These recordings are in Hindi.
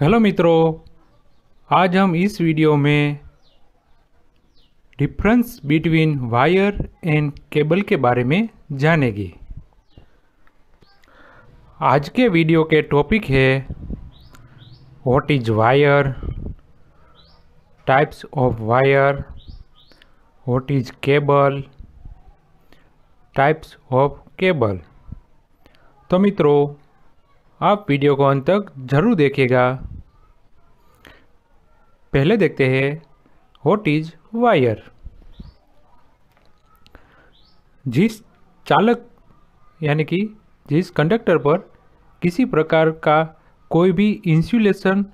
हेलो मित्रों आज हम इस वीडियो में difference between wire and cable के बारे में जानेंगे आज के वीडियो के टॉपिक है what is wire types of wire what is cable types of cable तो मित्रों आप वीडियो को अंत तक ज़रूर देखिएगा पहले देखते हैं वॉट इज वायर जिस चालक यानी कि जिस कंडक्टर पर किसी प्रकार का कोई भी इंसुलेशन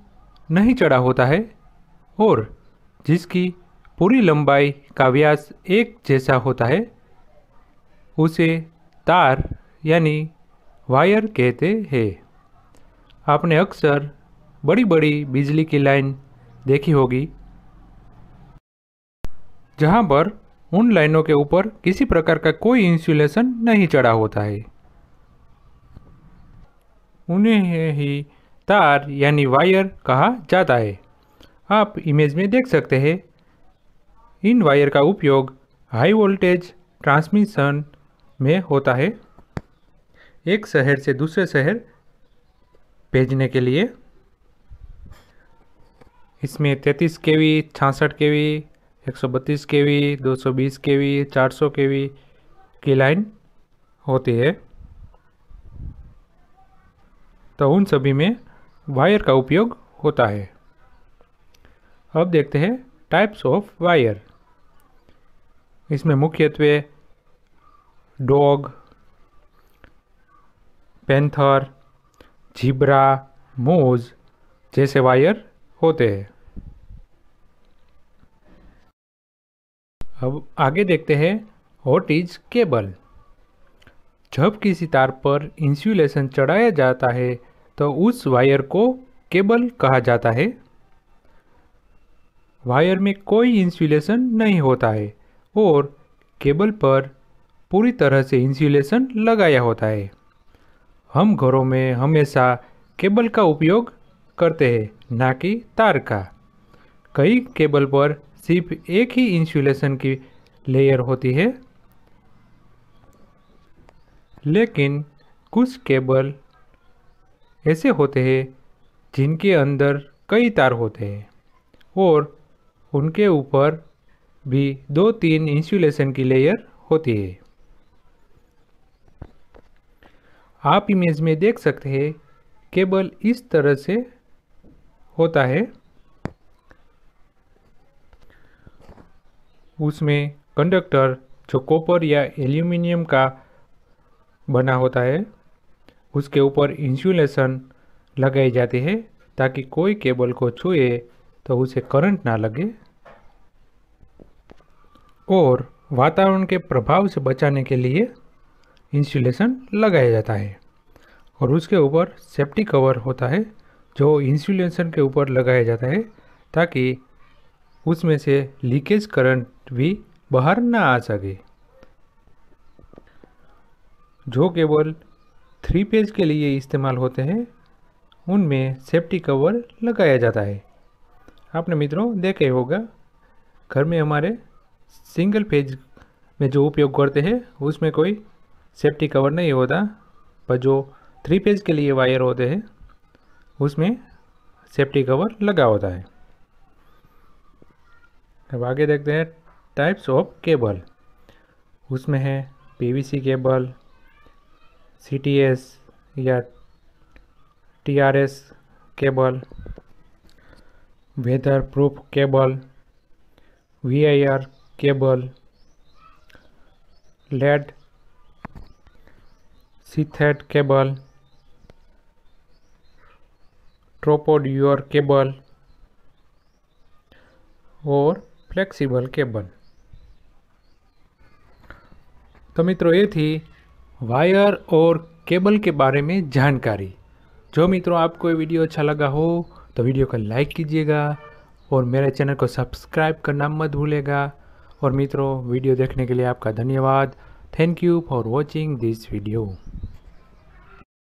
नहीं चढ़ा होता है और जिसकी पूरी लंबाई का व्यास एक जैसा होता है उसे तार यानी वायर कहते हैं आपने अक्सर बड़ी बड़ी बिजली की लाइन देखी होगी जहाँ पर उन लाइनों के ऊपर किसी प्रकार का कोई इंसुलेशन नहीं चढ़ा होता है उन्हें ही तार यानी वायर कहा जाता है आप इमेज में देख सकते हैं इन वायर का उपयोग हाई वोल्टेज ट्रांसमिशन में होता है एक शहर से दूसरे शहर भेजने के लिए इसमें 33 के वी छासठ के वी एक सौ बत्तीस के वी दो सौ बीस के वी चार सौ के वी की लाइन होती है तो उन सभी में वायर का उपयोग होता है अब देखते हैं टाइप्स ऑफ वायर इसमें मुख्यत्व डॉग पेंथर झिब्रा मोज जैसे वायर होते हैं अब आगे देखते हैं वॉट इज केबल जब किसी तार पर इंसुलेशन चढ़ाया जाता है तो उस वायर को केबल कहा जाता है वायर में कोई इंसुलेशन नहीं होता है और केबल पर पूरी तरह से इंसुलेशन लगाया होता है हम घरों में हमेशा केबल का उपयोग करते हैं ना कि तार का कई केबल पर सिर्फ एक ही इंसुलेशन की लेयर होती है लेकिन कुछ केबल ऐसे होते हैं जिनके अंदर कई तार होते हैं और उनके ऊपर भी दो तीन इंसुलेशन की लेयर होती है आप इमेज में देख सकते हैं केबल इस तरह से होता है उसमें कंडक्टर जो कॉपर या एल्यूमिनियम का बना होता है उसके ऊपर इंसुलेशन लगाई जाती है ताकि कोई केबल को छुए तो उसे करंट ना लगे और वातावरण के प्रभाव से बचाने के लिए इंसुलेशन लगाया जाता है और उसके ऊपर सेफ्टी कवर होता है जो इंसुलेशन के ऊपर लगाया जाता है ताकि उसमें से लीकेज करंट भी बाहर ना आ सके जो केवल थ्री पेज के लिए इस्तेमाल होते हैं उनमें सेफ्टी कवर लगाया जाता है आपने मित्रों देखे होगा घर में हमारे सिंगल पेज में जो उपयोग करते हैं उसमें कोई सेफ्टी कवर नहीं होता पर जो थ्री पेज के लिए वायर होते हैं उसमें सेफ्टी कवर लगा होता है अब आगे देखते हैं टाइप्स ऑफ केबल उसमें है पीवीसी केबल सीटीएस या TRS cable weather proof cable VIR cable lead sheathed cable ट्रोपोड यूर केबल और फ्लेक्सिबल केबल तो मित्रों ये थी वायर और केबल के बारे में जानकारी जो मित्रों आपको ये वीडियो अच्छा लगा हो तो वीडियो को लाइक कीजिएगा और मेरे चैनल को सब्सक्राइब करना मत भूलेगा और मित्रों वीडियो देखने के लिए आपका धन्यवाद thank you for watching this video